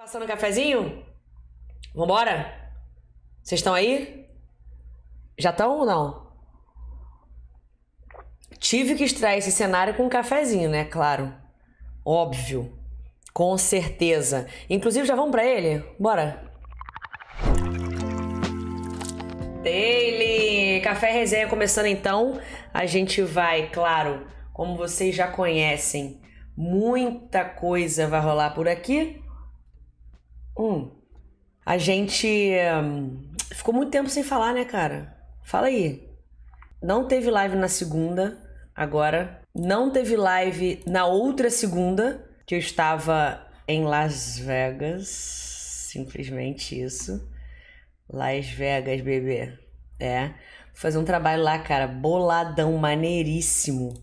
Passando um cafezinho? Vambora? Vocês estão aí? Já estão ou não? Tive que extrair esse cenário com um cafezinho, né? Claro. Óbvio. Com certeza. Inclusive, já vamos para ele? Bora. Daily! Café Resenha começando então. A gente vai, claro, como vocês já conhecem, muita coisa vai rolar por aqui. Hum. A gente hum, ficou muito tempo sem falar, né, cara? Fala aí. Não teve live na segunda, agora. Não teve live na outra segunda, que eu estava em Las Vegas. Simplesmente isso. Las Vegas, bebê. É. Vou fazer um trabalho lá, cara. Boladão, maneiríssimo.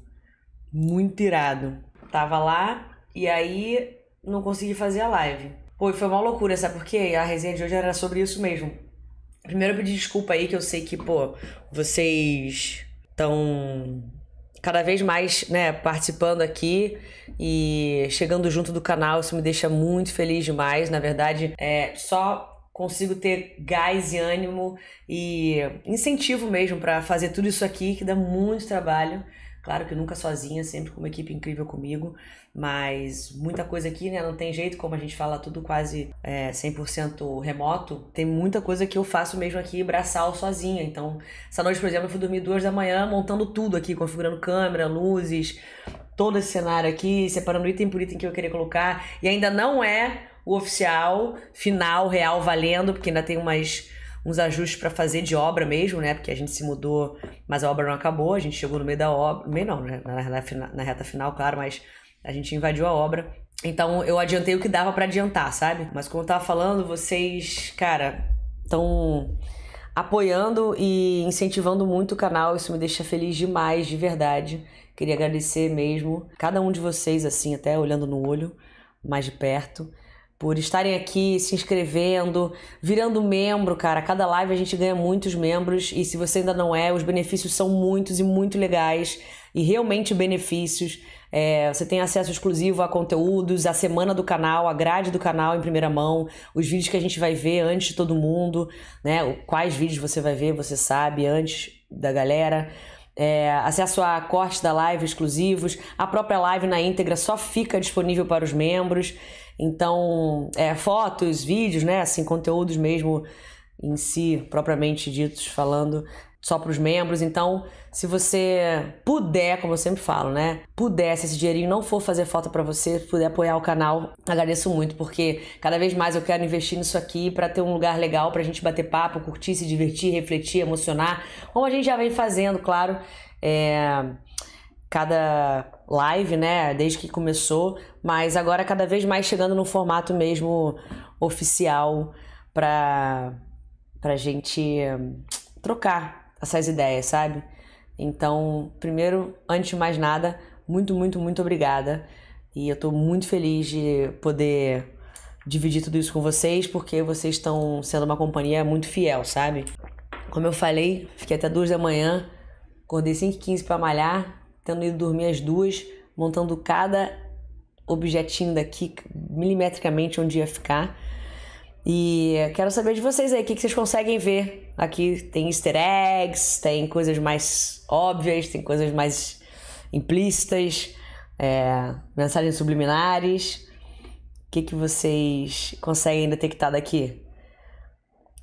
Muito irado. Tava lá e aí não consegui fazer a live. Pô, foi uma loucura, sabe por quê? A resenha de hoje era sobre isso mesmo. Primeiro eu pedi desculpa aí, que eu sei que, pô, vocês estão cada vez mais, né, participando aqui e chegando junto do canal. Isso me deixa muito feliz demais. Na verdade, é só consigo ter gás e ânimo e incentivo mesmo para fazer tudo isso aqui que dá muito trabalho. Claro que nunca sozinha, sempre com uma equipe incrível comigo, mas muita coisa aqui, né? Não tem jeito, como a gente fala tudo quase é, 100% remoto, tem muita coisa que eu faço mesmo aqui, braçal sozinha. Então, essa noite, por exemplo, eu fui dormir duas da manhã montando tudo aqui, configurando câmera, luzes, todo esse cenário aqui, separando item por item que eu queria colocar. E ainda não é o oficial, final, real, valendo, porque ainda tem umas uns ajustes para fazer de obra mesmo, né? Porque a gente se mudou, mas a obra não acabou, a gente chegou no meio da obra, meio não, né? na, na, na reta final, claro, mas a gente invadiu a obra. Então eu adiantei o que dava para adiantar, sabe? Mas como eu tava falando, vocês, cara, estão apoiando e incentivando muito o canal, isso me deixa feliz demais, de verdade. Queria agradecer mesmo cada um de vocês, assim, até olhando no olho, mais de perto por estarem aqui se inscrevendo, virando membro, cara. Cada live a gente ganha muitos membros e se você ainda não é, os benefícios são muitos e muito legais e realmente benefícios. É, você tem acesso exclusivo a conteúdos, a semana do canal, a grade do canal em primeira mão, os vídeos que a gente vai ver antes de todo mundo, né? Quais vídeos você vai ver, você sabe, antes da galera. É, acesso a cortes da live exclusivos, a própria live na íntegra só fica disponível para os membros. Então, é, fotos, vídeos, né? Assim, conteúdos mesmo em si, propriamente ditos, falando só para os membros. Então, se você puder, como eu sempre falo, né? Puder, se esse dinheirinho não for fazer falta para você, puder apoiar o canal, agradeço muito, porque cada vez mais eu quero investir nisso aqui para ter um lugar legal para a gente bater papo, curtir, se divertir, refletir, emocionar, como a gente já vem fazendo, claro. É cada live, né, desde que começou, mas agora cada vez mais chegando no formato mesmo oficial para pra gente hum, trocar essas ideias, sabe? Então, primeiro, antes de mais nada, muito, muito, muito obrigada. E eu estou muito feliz de poder dividir tudo isso com vocês, porque vocês estão sendo uma companhia muito fiel, sabe? Como eu falei, fiquei até duas da manhã, acordei 5h15 para malhar, tendo ido dormir às duas, montando cada objetinho daqui milimetricamente onde ia ficar. E quero saber de vocês aí, o que, que vocês conseguem ver? Aqui tem easter eggs, tem coisas mais óbvias, tem coisas mais implícitas, é, mensagens subliminares. O que, que vocês conseguem detectar daqui?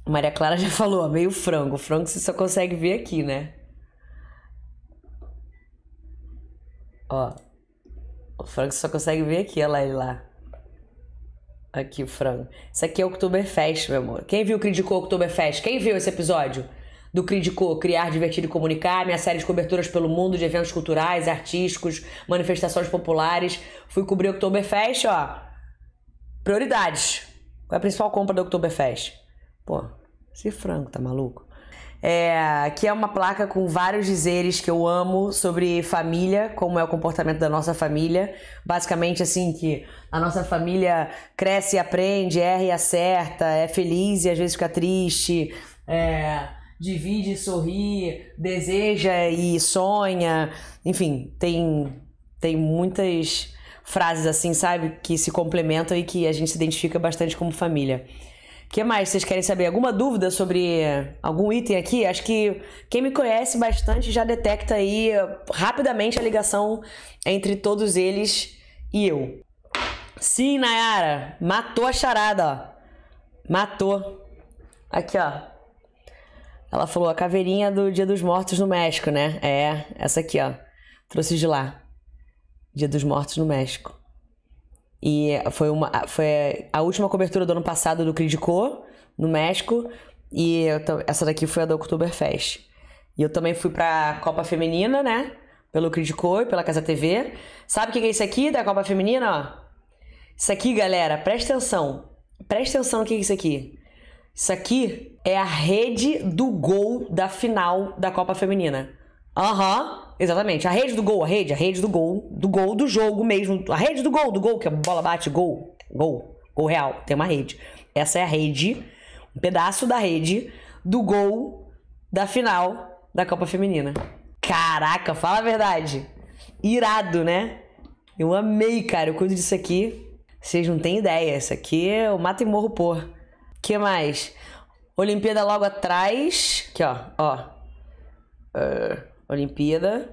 Maria Clara já falou, meio frango. O frango você só consegue ver aqui, né? Ó. O Franco só consegue ver aqui, olha lá ele lá. Aqui o Franco. Isso aqui é Oktoberfest, meu amor. Quem viu o Cridicô Oktoberfest? Quem viu esse episódio? do Cridicô, Criar, Divertir e Comunicar, minha série de coberturas pelo mundo de eventos culturais, artísticos, manifestações populares. Fui cobrir o Oktoberfest, ó. Prioridades. Qual é a principal compra do Oktoberfest? Pô, esse frango, tá maluco? é, que é uma placa com vários dizeres que eu amo sobre família, como é o comportamento da nossa família. Basicamente, assim, que a nossa família cresce e aprende, erra e acerta, é feliz e às vezes fica triste, é, divide e sorri, deseja e sonha. Enfim, tem, tem muitas frases assim, sabe, que se complementam e que a gente se identifica bastante como família que mais? Vocês querem saber? Alguma dúvida sobre algum item aqui? Acho que quem me conhece bastante já detecta aí rapidamente a ligação entre todos eles e eu. Sim, Nayara, matou a charada, ó. Matou. Aqui, ó. Ela falou a caveirinha do Dia dos Mortos no México, né? É, essa aqui, ó. Trouxe de lá. Dia dos Mortos no México. E foi, uma, foi a última cobertura do ano passado do Cridicô, no México. E eu, essa daqui foi a da Oktoberfest. E eu também fui pra Copa Feminina, né? Pelo Cridicô e pela Casa TV. Sabe o que é isso aqui da Copa Feminina? Ó? Isso aqui, galera, presta atenção. Presta atenção no que é isso aqui. Isso aqui é a rede do gol da final da Copa Feminina. Aham. Uhum exatamente. A rede do gol, a rede, a rede do gol, do gol do jogo mesmo. A rede do gol, do gol, que a bola bate, gol, gol, gol real, tem uma rede. Essa é a rede, um pedaço da rede do gol da final da Copa Feminina. Caraca, fala a verdade. Irado, né? Eu amei, cara. Eu cuido disso aqui. Vocês não têm ideia. Isso aqui é o e morro por. que mais? Olimpíada logo atrás. Aqui, ó. Ó. Uh... Olimpíada.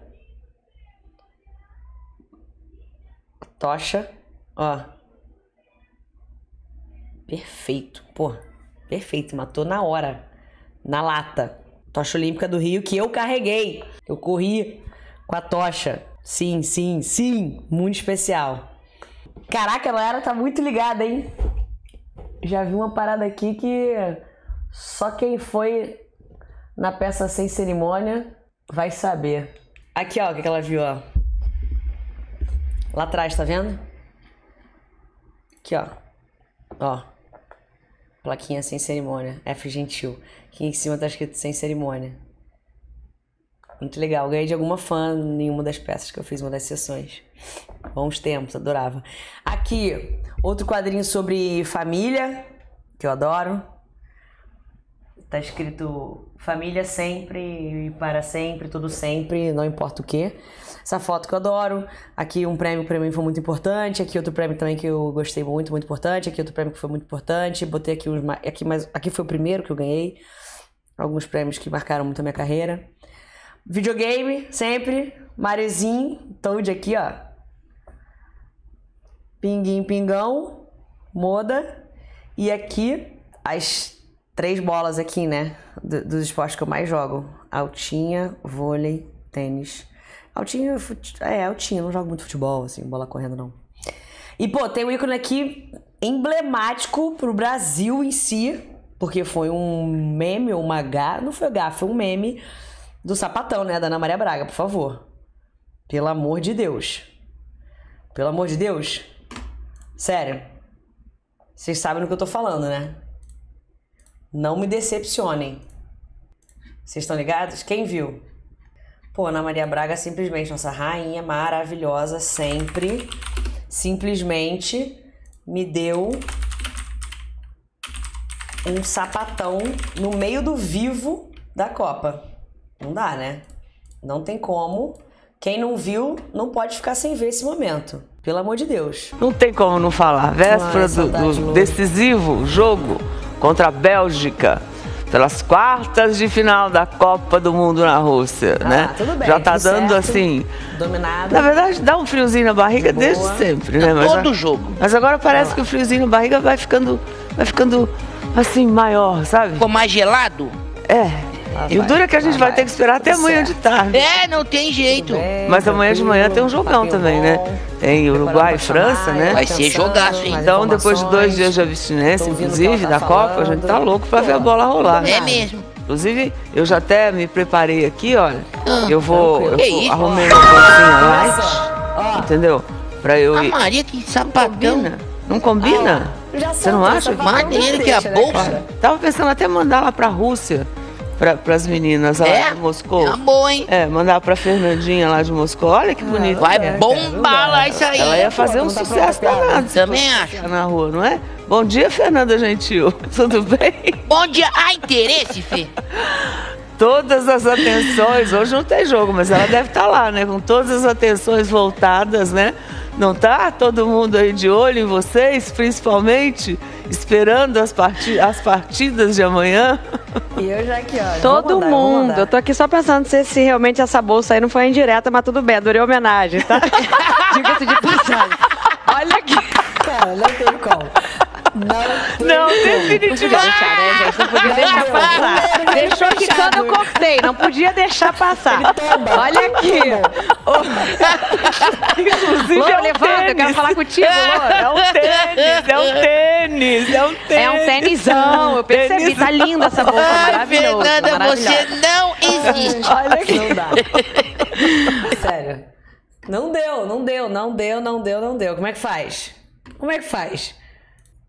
Tocha. Ó. Perfeito. Pô, perfeito. Matou na hora. Na lata. Tocha Olímpica do Rio que eu carreguei. Eu corri com a tocha. Sim, sim, sim. Muito especial. Caraca, a galera tá muito ligada, hein? Já vi uma parada aqui que só quem foi na peça sem cerimônia Vai saber. Aqui, ó, o que, ela viu, ó. Lá atrás, tá vendo? Aqui, ó. Ó. Plaquinha sem cerimônia. F gentil. Aqui em cima tá escrito sem cerimônia. Muito legal. Ganhei de alguma fã em uma das peças que eu fiz, uma das sessões. Bons tempos, adorava. Aqui, outro quadrinho sobre família, que eu adoro tá escrito família sempre e para sempre, tudo sempre, não importa o que. Essa foto que eu adoro. Aqui um prêmio para mim foi muito importante, aqui outro prêmio também que eu gostei muito, muito importante, aqui outro prêmio que foi muito importante. Botei aqui os aqui mais aqui foi o primeiro que eu ganhei. Alguns prêmios que marcaram muito a minha carreira. Videogame, sempre. Marezinho, Toad aqui, ó. Pinguim, pingão, moda. E aqui as três bolas aqui, né? Do, dos esportes que eu mais jogo: altinha, vôlei, tênis. Altinho, fute... é, altinho, não jogo muito futebol, assim, bola correndo não. E, pô, tem um ícone aqui emblemático pro Brasil em si, porque foi um meme, uma gafa, não foi gafa, foi um meme do sapatão, né, da Ana Maria Braga, por favor. Pelo amor de Deus. Pelo amor de Deus. Sério. Vocês sabem do que eu tô falando, né? Não me decepcionem. Vocês estão ligados? Quem viu? Pô, Ana Maria Braga simplesmente, nossa rainha maravilhosa, sempre, simplesmente me deu um sapatão no meio do vivo da Copa. Não dá, né? Não tem como. Quem não viu, não pode ficar sem ver esse momento. Pelo amor de Deus. Não tem como não falar. Véspera do, do decisivo jogo contra a Bélgica pelas quartas de final da Copa do Mundo na Rússia, ah, né? Tudo bem, Já tá tudo dando certo, assim. Dominado. Na verdade, dá um friozinho na barriga de desde sempre, né? Tá mas, todo jogo. Mas agora parece ah. que o friozinho na barriga vai ficando, vai ficando assim maior, sabe? Ficou mais gelado? É. Ah, e o duro é que a gente vai, vai ter que esperar até tá amanhã de tarde. É, não tem jeito. Bem, Mas amanhã de manhã tem um jogão também, bom. né? Tem Uruguai e França, né? Vai ser jogaço, hein? Então, depois de dois dias de abstinência, inclusive, tá da Copa, a gente tá louco pra é. ver a bola rolar. É mesmo. Inclusive, eu já até me preparei aqui, olha. Ah, eu vou. Eu vou arrumei uma bolsinha light. Entendeu? Pra eu ir. Maria, que sapatão. Não combina? Ah, Você não acha? Maneiro que é a né, bolsa. Tava pensando até mandar lá pra Rússia para as meninas lá é? de Moscou. É ah, bom, hein? É, mandava para Fernandinha lá de Moscou. Olha que ah, bonito. Ah, vai né? bombar lá isso aí. Ela ia fazer um sucesso danado. Também acho. Na rua, não é? Bom dia, Fernanda Gentil. Tudo bem? Bom dia. Há interesse, Fê? todas as atenções. Hoje não tem jogo, mas ela deve estar tá lá, né? Com todas as atenções voltadas, né? Não tá todo mundo aí de olho em vocês, principalmente esperando as, parti as partidas de amanhã. E eu já aqui, ó. Todo mandar, mundo. Eu tô aqui só pensando se, se realmente essa bolsa aí não foi indireta, mas tudo bem, adorei a homenagem, tá? Diga-se de passagem. Olha aqui. Cara, não tem como. Não. Não, definitivamente. Não podia deixar, né, gente? Não podia deixar passar. Deixou quicando, eu cortei. Não podia deixar passar. Olha aqui. Oh. Inclusive, Loura, é um levanta, tênis. eu quero falar contigo, é, Loura. É um tênis, é um tênis, é um tênis. É um tênisão, eu percebi. Tá linda essa bolsa, ah, maravilhosa. Tá Fernanda, você não existe. Olha aqui. Não dá. Sério. Não deu, não deu, não deu, não deu, não deu. Como é que faz? Como é que faz?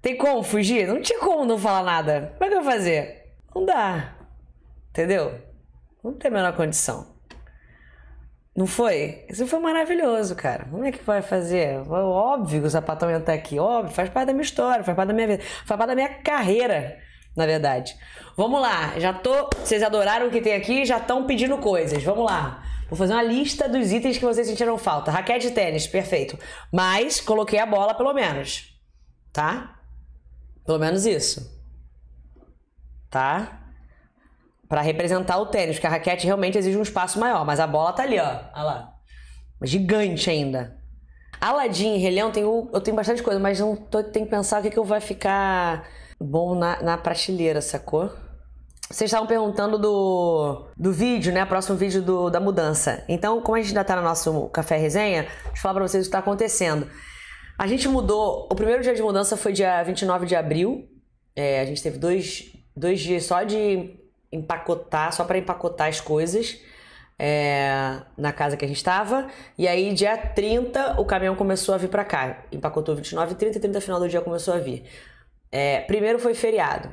Tem como fugir? Não tinha como não falar nada. Como é que eu vou fazer? Não dá. Entendeu? Não tem a menor condição. Não foi? Isso foi maravilhoso, cara. Como é que vai fazer? Óbvio que o sapatão tá aqui. Óbvio, faz parte da minha história, faz parte da minha vida, faz parte da minha carreira, na verdade. Vamos lá, já tô. Vocês adoraram o que tem aqui já estão pedindo coisas. Vamos lá. Vou fazer uma lista dos itens que vocês sentiram falta. Raquete de tênis, perfeito. Mas coloquei a bola, pelo menos. Tá? Pelo menos isso. Tá? Para representar o tênis, porque a raquete realmente exige um espaço maior, mas a bola tá ali, ó. Olha lá. Gigante ainda. Aladim e tenho, eu tenho bastante coisa, mas não tô, tenho que pensar o que, que eu vai ficar bom na, na prateleira, sacou? Vocês estavam perguntando do, do vídeo, né? Próximo vídeo do, da mudança. Então, como a gente ainda tá no nosso café resenha, deixa eu falar pra vocês o que tá acontecendo. A gente mudou. O primeiro dia de mudança foi dia 29 de abril. É, a gente teve dois, dois dias só de empacotar, só para empacotar as coisas é, na casa que a gente estava. E aí, dia 30, o caminhão começou a vir para cá. Empacotou 29 e 30, 30 final do dia começou a vir. É, primeiro foi feriado.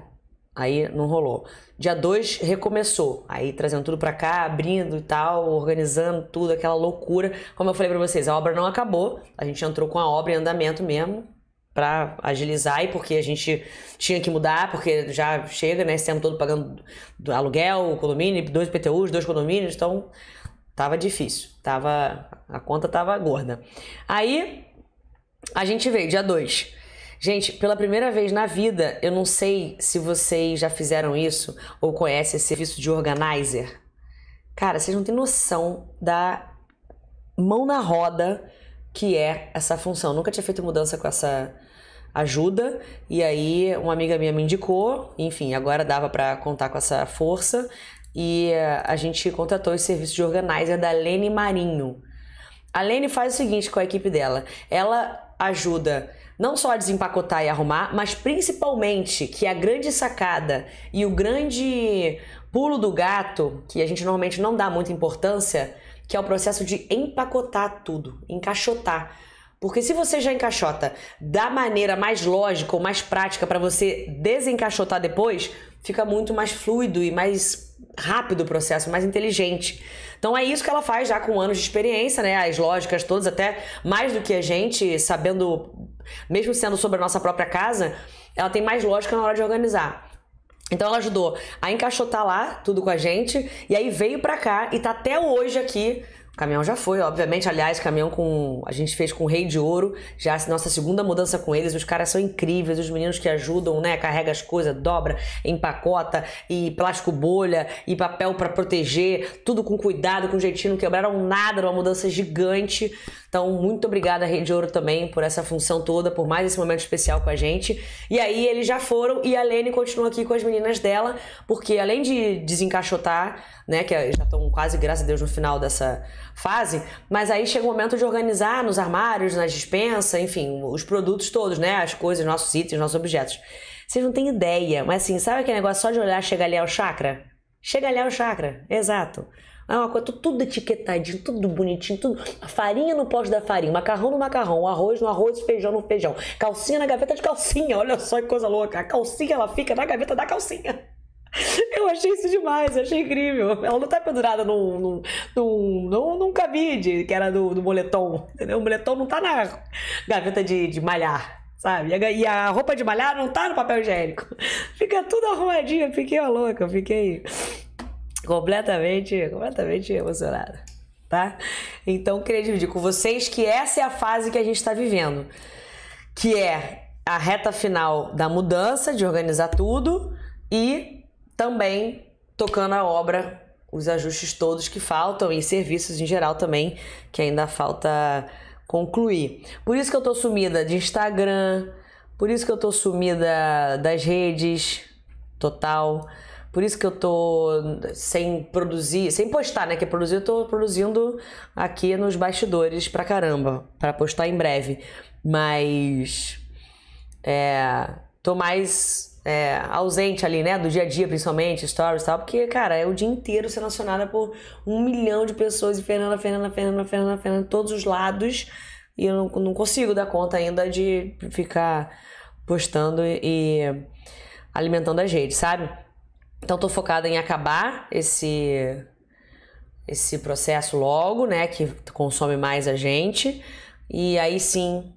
Aí não rolou. Dia 2 recomeçou. Aí trazendo tudo para cá, abrindo e tal, organizando tudo, aquela loucura. Como eu falei para vocês, a obra não acabou. A gente entrou com a obra em andamento mesmo para agilizar e porque a gente tinha que mudar, porque já chega, né, esse todo pagando aluguel, condomínio, dois PTUs, dois condomínios, então tava difícil. Tava a conta tava gorda. Aí a gente veio dia 2 Gente, pela primeira vez na vida, eu não sei se vocês já fizeram isso ou conhecem esse serviço de organizer. Cara, vocês não têm noção da mão na roda que é essa função. Eu nunca tinha feito mudança com essa ajuda e aí uma amiga minha me indicou, enfim, agora dava para contar com essa força e a gente contratou esse serviço de organizer da Lene Marinho. A Lene faz o seguinte com a equipe dela. Ela ajuda não só a desempacotar e arrumar, mas principalmente que a grande sacada e o grande pulo do gato, que a gente normalmente não dá muita importância, que é o processo de empacotar tudo, encaixotar. Porque se você já encaixota da maneira mais lógica ou mais prática para você desencaixotar depois, fica muito mais fluido e mais rápido o processo, mais inteligente. Então é isso que ela faz já com anos de experiência, né? As lógicas todas, até mais do que a gente, sabendo mesmo sendo sobre a nossa própria casa, ela tem mais lógica na hora de organizar. Então ela ajudou a encaixotar lá tudo com a gente e aí veio para cá e tá até hoje aqui Caminhão já foi, obviamente. Aliás, caminhão com. A gente fez com o Rei de Ouro, já a nossa segunda mudança com eles. Os caras são incríveis, os meninos que ajudam, né? Carrega as coisas, dobra, empacota, e plástico bolha, e papel para proteger, tudo com cuidado, com jeitinho, não quebraram nada, uma mudança gigante. Então, muito obrigada, Rei de Ouro, também, por essa função toda, por mais esse momento especial com a gente. E aí, eles já foram e a Lene continua aqui com as meninas dela, porque além de desencaixotar, né? Que já estão quase, graças a Deus, no final dessa fazem, mas aí chega o momento de organizar nos armários, na dispensa, enfim, os produtos todos, né? As coisas, nossos itens, nossos objetos. Vocês não têm ideia, mas assim, sabe aquele negócio só de olhar chega ali ao é chakra? Chega ali ao é chakra, exato. É uma coisa tudo etiquetadinho, tudo bonitinho, tudo. Farinha no pote da farinha, macarrão no macarrão, arroz no arroz, feijão no feijão, calcinha na gaveta de calcinha. Olha só que coisa louca. A calcinha ela fica na gaveta da calcinha. Eu achei isso demais, achei incrível. Ela não tá pendurada num, num, num, num, num cabide, que era do, do moletom. Entendeu? O moletom não tá na gaveta de, de malhar, sabe? E a, e a roupa de malhar não tá no papel higiênico. Fica tudo arrumadinho, fiquei louca, fiquei completamente, completamente emocionada, tá? Então, queria dividir com vocês que essa é a fase que a gente está vivendo, que é a reta final da mudança, de organizar tudo e também tocando a obra, os ajustes todos que faltam e serviços em geral também que ainda falta concluir. Por isso que eu tô sumida de Instagram, por isso que eu tô sumida das redes, total. Por isso que eu tô sem produzir, sem postar, né? Que é produzir eu tô produzindo aqui nos bastidores pra caramba, para postar em breve. Mas é, tô mais é, ausente ali, né? Do dia a dia, principalmente, stories e tal, porque, cara, é o dia inteiro sendo acionada por um milhão de pessoas e Fernanda, Fernanda, Fernanda, Fernanda, Fernanda, todos os lados. E eu não, não consigo dar conta ainda de ficar postando e alimentando a gente sabe? Então tô focada em acabar esse esse processo logo, né, que consome mais a gente, e aí sim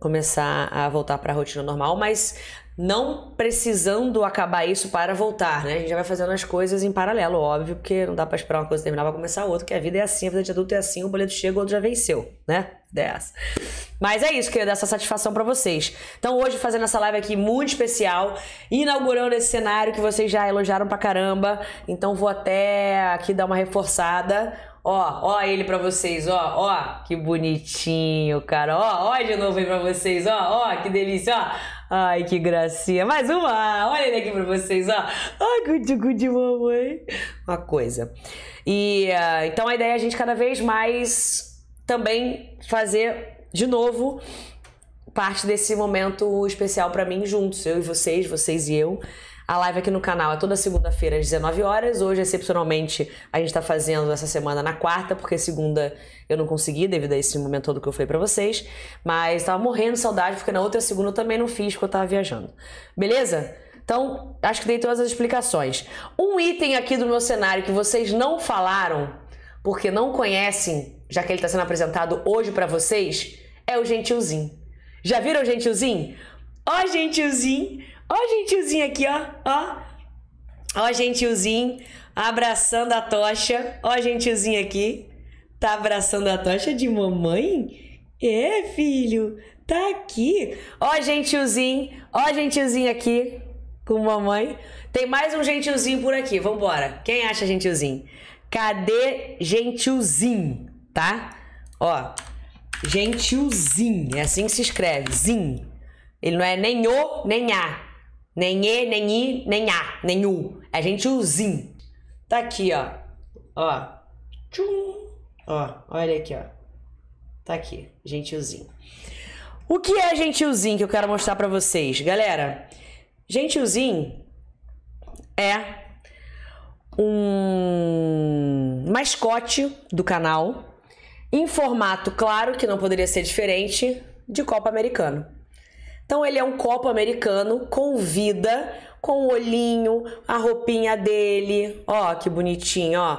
começar a voltar para a rotina normal, mas não precisando acabar isso para voltar, né? A gente já vai fazendo as coisas em paralelo, óbvio, porque não dá para esperar uma coisa terminar para começar outra, que a vida é assim, a vida de adulto é assim, o boleto chega, o outro já venceu, né? Dessa. É Mas é isso, queria dar essa é satisfação para vocês. Então, hoje, fazendo essa live aqui muito especial, inaugurando esse cenário que vocês já elogiaram pra caramba. Então, vou até aqui dar uma reforçada. Ó, ó ele pra vocês, ó, ó, que bonitinho, cara. Ó, ó de novo aí pra vocês, ó, ó, que delícia, ó. Ai, que gracinha. Mais uma. Olha ele aqui pra vocês, ó. Ai, cuti, de mamãe. Uma coisa. E ah, então a ideia é a gente cada vez mais também fazer de novo parte desse momento especial para mim juntos, eu e vocês, vocês e eu. A live aqui no canal é toda segunda-feira às 19 horas. Hoje, excepcionalmente, a gente está fazendo essa semana na quarta, porque segunda eu não consegui devido a esse momento todo que eu falei para vocês. Mas estava morrendo de saudade, porque na outra segunda eu também não fiz, porque eu estava viajando. Beleza? Então, acho que dei todas as explicações. Um item aqui do meu cenário que vocês não falaram, porque não conhecem, já que ele está sendo apresentado hoje para vocês, é o gentilzinho. Já viram o gentilzinho? Ó, gentilzinho! Ó, gentilzinho aqui, ó. Ó. Ó, gentilzinho abraçando a tocha. Ó, gentilzinho aqui. Tá abraçando a tocha de mamãe? É, filho. Tá aqui. Ó, gentilzinho. Ó, gentilzinho aqui com mamãe. Tem mais um gentilzinho por aqui. Vambora. Quem acha gentilzinho? Cadê gentilzinho? Tá? Ó. Gentilzinho. É assim que se escreve. zinho. Ele não é nem o, nem a. Nem E, nem I, nem A, nem U. A é gente usa o Tá aqui, ó. Ó. Tchum. Ó, olha aqui, ó. Tá aqui, gentilzinho. O que é gentilzinho que eu quero mostrar para vocês? Galera, gentilzinho é um mascote do canal em formato, claro, que não poderia ser diferente, de Copa Americano. Então ele é um copo americano com vida, com o olhinho, a roupinha dele, ó, que bonitinho, ó,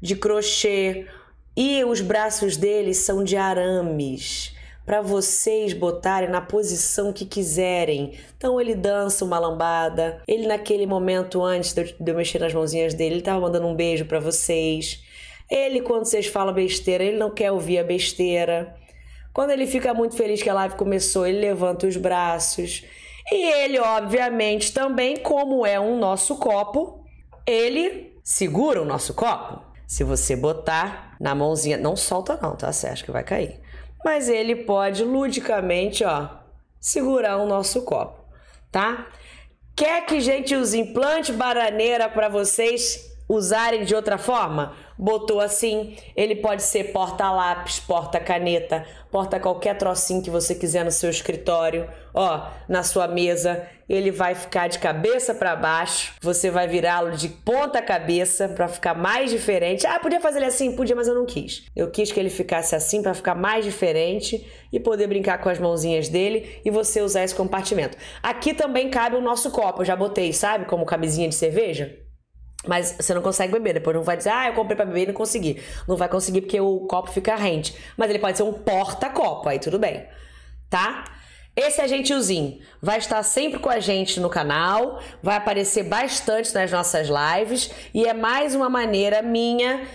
de crochê. E os braços dele são de arames para vocês botarem na posição que quiserem. Então ele dança uma lambada. Ele naquele momento antes de eu mexer nas mãozinhas dele, ele tava mandando um beijo para vocês. Ele quando vocês falam besteira, ele não quer ouvir a besteira. Quando ele fica muito feliz que a live começou, ele levanta os braços. E ele, obviamente, também, como é um nosso copo, ele segura o nosso copo. Se você botar na mãozinha, não solta não, tá? Você acha que vai cair. Mas ele pode ludicamente, ó, segurar o nosso copo, tá? Quer que gente use implante baraneira para vocês? usarem de outra forma? Botou assim, ele pode ser porta-lápis, porta-caneta, porta qualquer trocinho que você quiser no seu escritório, ó, na sua mesa. Ele vai ficar de cabeça para baixo, você vai virá-lo de ponta cabeça para ficar mais diferente. Ah, podia fazer ele assim? Podia, mas eu não quis. Eu quis que ele ficasse assim para ficar mais diferente e poder brincar com as mãozinhas dele e você usar esse compartimento. Aqui também cabe o nosso copo, eu já botei, sabe? Como camisinha de cerveja. Mas você não consegue beber, depois não vai dizer, ah, eu comprei pra beber e não consegui. Não vai conseguir porque o copo fica rente. Mas ele pode ser um porta-copo, aí tudo bem, tá? Esse agentiozinho vai estar sempre com a gente no canal, vai aparecer bastante nas nossas lives e é mais uma maneira minha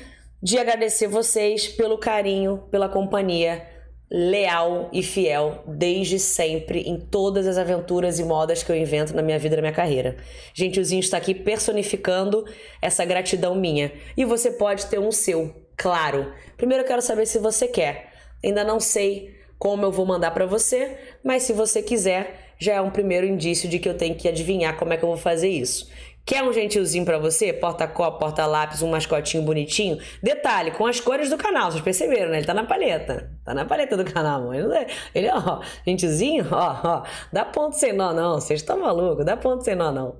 de agradecer vocês pelo carinho, pela companhia leal e fiel desde sempre em todas as aventuras e modas que eu invento na minha vida e na minha carreira. Gente, o Zinho está aqui personificando essa gratidão minha. E você pode ter um seu, claro. Primeiro eu quero saber se você quer. Ainda não sei como eu vou mandar para você, mas se você quiser, já é um primeiro indício de que eu tenho que adivinhar como é que eu vou fazer isso. Quer um gentilzinho para você? Porta-copo, porta-lápis, um mascotinho bonitinho? Detalhe, com as cores do canal, vocês perceberam, né? Ele tá na paleta. Tá na paleta do canal, mano. Ele, ó, gentilzinho, ó, ó. Dá ponto sem nó, não. Vocês estão malucos? Dá ponto sem nó, não.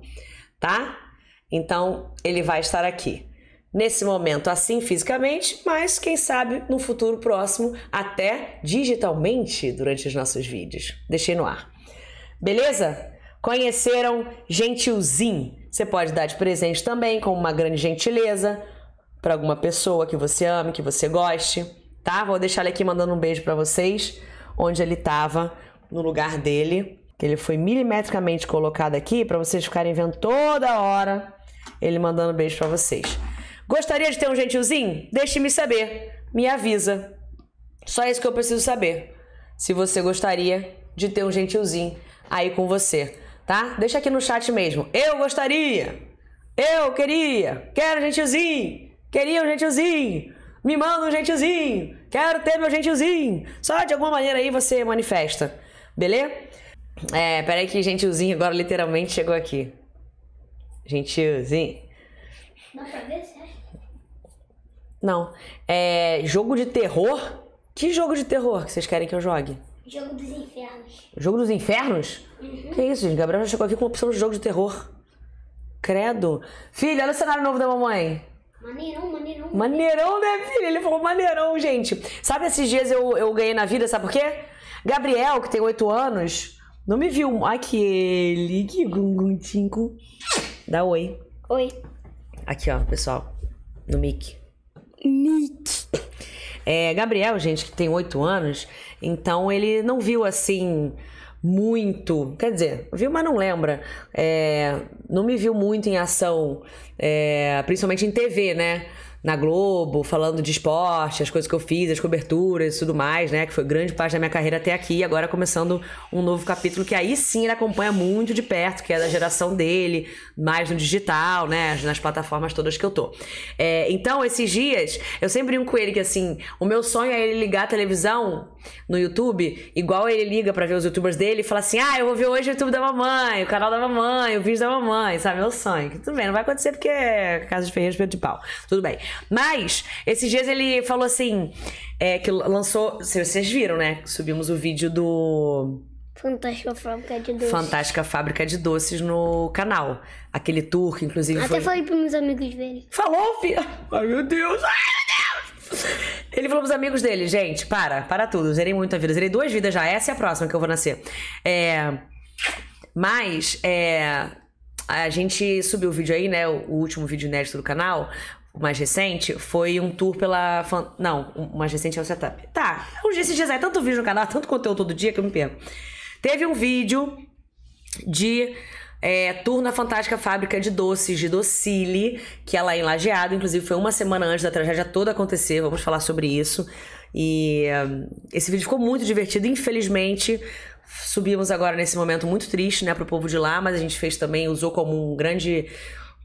Tá? Então, ele vai estar aqui. Nesse momento, assim fisicamente, mas quem sabe no futuro próximo, até digitalmente durante os nossos vídeos. Deixei no ar. Beleza? Conheceram gentilzinho. Você pode dar de presente também, com uma grande gentileza para alguma pessoa que você ame, que você goste, tá? Vou deixar ele aqui mandando um beijo para vocês, onde ele estava, no lugar dele, que ele foi milimetricamente colocado aqui para vocês ficarem vendo toda hora ele mandando beijo para vocês. Gostaria de ter um gentilzinho? Deixe-me saber. Me avisa. Só isso que eu preciso saber. Se você gostaria de ter um gentilzinho aí com você tá? Deixa aqui no chat mesmo. Eu gostaria, eu queria, quero gentilzinho, queria um gentilzinho, me manda um gentilzinho, quero ter meu gentilzinho. Só de alguma maneira aí você manifesta, beleza? É, peraí que gentilzinho agora literalmente chegou aqui. Gentilzinho. Dá é? Não. É jogo de terror? Que jogo de terror que vocês querem que eu jogue? Jogo dos Infernos. Jogo dos Infernos? Uhum. Que isso, gente? Gabriel já chegou aqui com uma opção de jogo de terror. Credo. Filho, olha o cenário novo da mamãe. Maneirão, maneirão. Maneirão, né, filho? Ele falou maneirão, gente. Sabe esses dias eu, eu ganhei na vida, sabe por quê? Gabriel, que tem oito anos, não me viu. Aquele que gunguntinco. Dá oi. Oi. Aqui, ó, pessoal. No mic. Mic. É, Gabriel, gente, que tem oito anos, então ele não viu assim muito, quer dizer, viu, mas não lembra. É, não me viu muito em ação, é, principalmente em TV, né? na Globo, falando de esporte, as coisas que eu fiz, as coberturas e tudo mais, né? Que foi grande parte da minha carreira até aqui. Agora começando um novo capítulo que aí sim ele acompanha muito de perto, que é da geração dele, mais no digital, né? Nas plataformas todas que eu tô. É, então, esses dias, eu sempre brinco com ele que assim, o meu sonho é ele ligar a televisão no YouTube, igual ele liga para ver os youtubers dele e fala assim: ah, eu vou ver hoje o YouTube da mamãe, o canal da mamãe, o vídeo da mamãe, sabe? É meu sonho. Tudo bem, não vai acontecer porque é casa de ferreiro, de pau. Tudo bem. Mas, esses dias ele falou assim: é, que lançou. Vocês viram, né? Subimos o vídeo do. Fantástica Fábrica de Doces. Fantástica Fábrica de Doces no canal. Aquele tour que, inclusive. Até foi... falei pros meus amigos dele. Falou, filha! Ai, meu Deus! Ai, meu Deus! Ele falou pros amigos dele, gente, para, para tudo. Zerei muito a vida. Zerei duas vidas já. Essa é a próxima que eu vou nascer. É. Mas, é. A gente subiu o vídeo aí, né? O último vídeo inédito do canal. O mais recente foi um tour pela. Fan... Não, o mais recente é o setup. Tá, esses dias é tanto vídeo no canal, tanto conteúdo todo dia que eu me perco. Teve um vídeo de é, tour na fantástica fábrica de doces de Docile, que é lá em Lajeado. Inclusive, foi uma semana antes da tragédia toda acontecer. Vamos falar sobre isso. E esse vídeo ficou muito divertido. Infelizmente, subimos agora nesse momento muito triste, né, pro povo de lá, mas a gente fez também, usou como um grande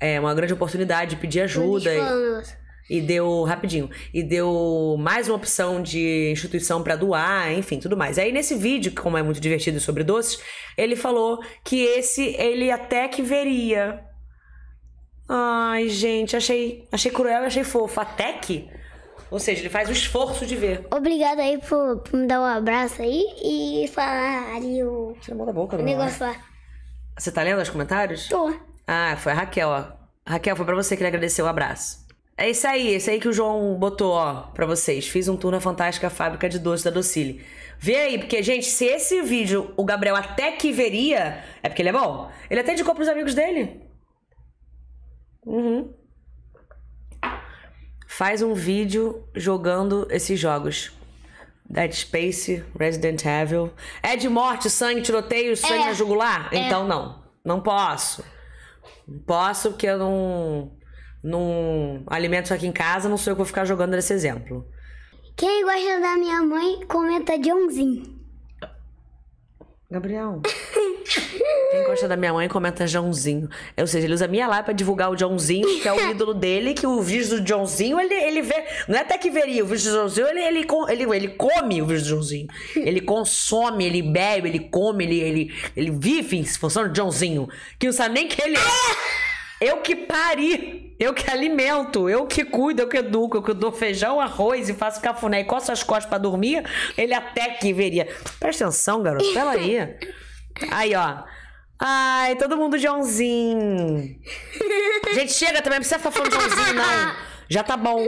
é, uma grande oportunidade de pedir ajuda. E, e deu, rapidinho, e deu mais uma opção de instituição para doar, enfim, tudo mais. Aí nesse vídeo, como é muito divertido sobre doces, ele falou que esse ele até que veria. Ai, gente, achei, achei cruel e achei fofo. Até que. Ou seja, ele faz o esforço de ver. Obrigado aí por, por me dar um abraço aí e falar ali o. Tira a boca, o negócio lá. Você tá lendo os comentários? Tô. Ah, foi a Raquel, ó. Raquel, foi para você que ele agradeceu. Um abraço. É isso aí, é isso aí que o João botou, ó, pra vocês. Fiz um tour na fantástica fábrica de doces da Docile. Vê aí, porque, gente, se esse vídeo o Gabriel até que veria, é porque ele é bom. Ele até indicou pros amigos dele. Uhum. Faz um vídeo jogando esses jogos. Dead Space, Resident Evil. É de morte, sangue, tiroteio, sangue é. na jugular? É. Então não. Não posso. Posso porque eu não, não alimento isso aqui em casa, não sou eu que vou ficar jogando esse exemplo. Quem gosta da minha mãe, comenta Johnzinho. Gabriel. Quem gosta da minha mãe comenta Joãozinho. Ou seja, ele usa minha lá pra divulgar o Joãozinho, que é o ídolo dele, que o vídeo do Joãozinho, ele, ele vê. Não é até que veria, o vídeo do Joãozinho, ele, ele, ele, ele come o vídeo do Joãozinho. Ele consome, ele bebe, ele come, ele, ele, ele vive em função do Joãozinho. Que não sabe nem que ele é. Eu que pari, eu que alimento, eu que cuido, eu que educo, eu que dou feijão, arroz e faço cafuné e coço as costas pra dormir, ele até que veria. Presta atenção, garoto, pela aí. Aí, ó. Ai, todo mundo Joãozinho. Gente, chega também, não precisa ficar falando Joãozinho, não. Já tá bom.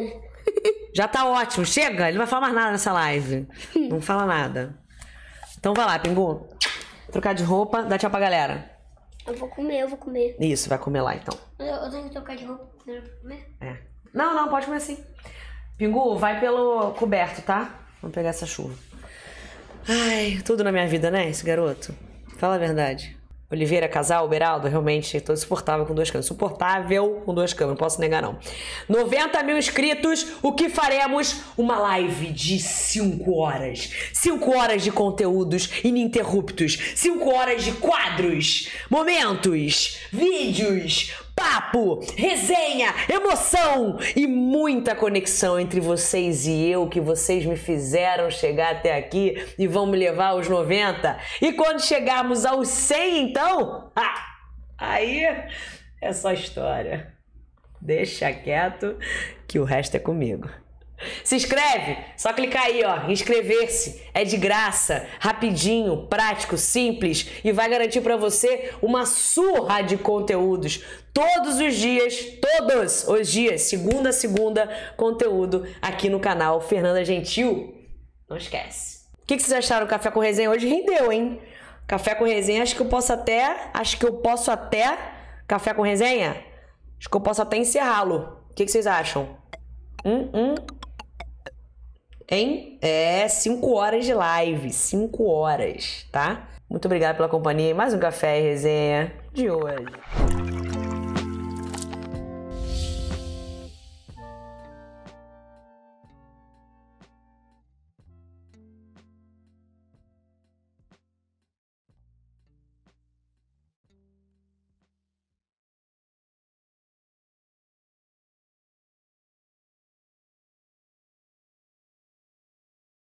Já tá ótimo. Chega, ele não vai falar mais nada nessa live. Não fala nada. Então vai lá, Pingu. Trocar de roupa, dá tchau pra galera. Eu vou comer, eu vou comer. Isso, vai comer lá então. Eu, eu tenho que trocar de roupa primeiro pra comer? É. Não, não, pode comer sim. Pingu, vai pelo coberto, tá? Vamos pegar essa chuva. Ai, tudo na minha vida, né, esse garoto? fala a verdade. Oliveira Casal, Beraldo, realmente todo insuportável com duas câmeras. Suportável com duas câmeras, não posso negar não. 90 mil inscritos, o que faremos? Uma live de 5 horas. 5 horas de conteúdos ininterruptos. 5 horas de quadros, momentos, vídeos, papo, resenha, emoção e muita conexão entre vocês e eu que vocês me fizeram chegar até aqui e vão me levar aos 90. E quando chegarmos aos 100, então, ah, aí é só história. Deixa quieto que o resto é comigo. Se inscreve, só clicar aí, ó, inscrever-se. É de graça, rapidinho, prático, simples e vai garantir para você uma surra de conteúdos todos os dias, todos os dias, segunda a segunda, conteúdo aqui no canal Fernanda Gentil. Não esquece. O que, vocês acharam do café com resenha hoje? Rendeu, hein? Café com resenha, acho que eu posso até, acho que eu posso até café com resenha. Acho que eu posso até encerrá-lo. O que, que vocês acham? Hum, hum hein? é, 5 horas de live. 5 horas, tá? Muito obrigada pela companhia. Mais um café e resenha de hoje.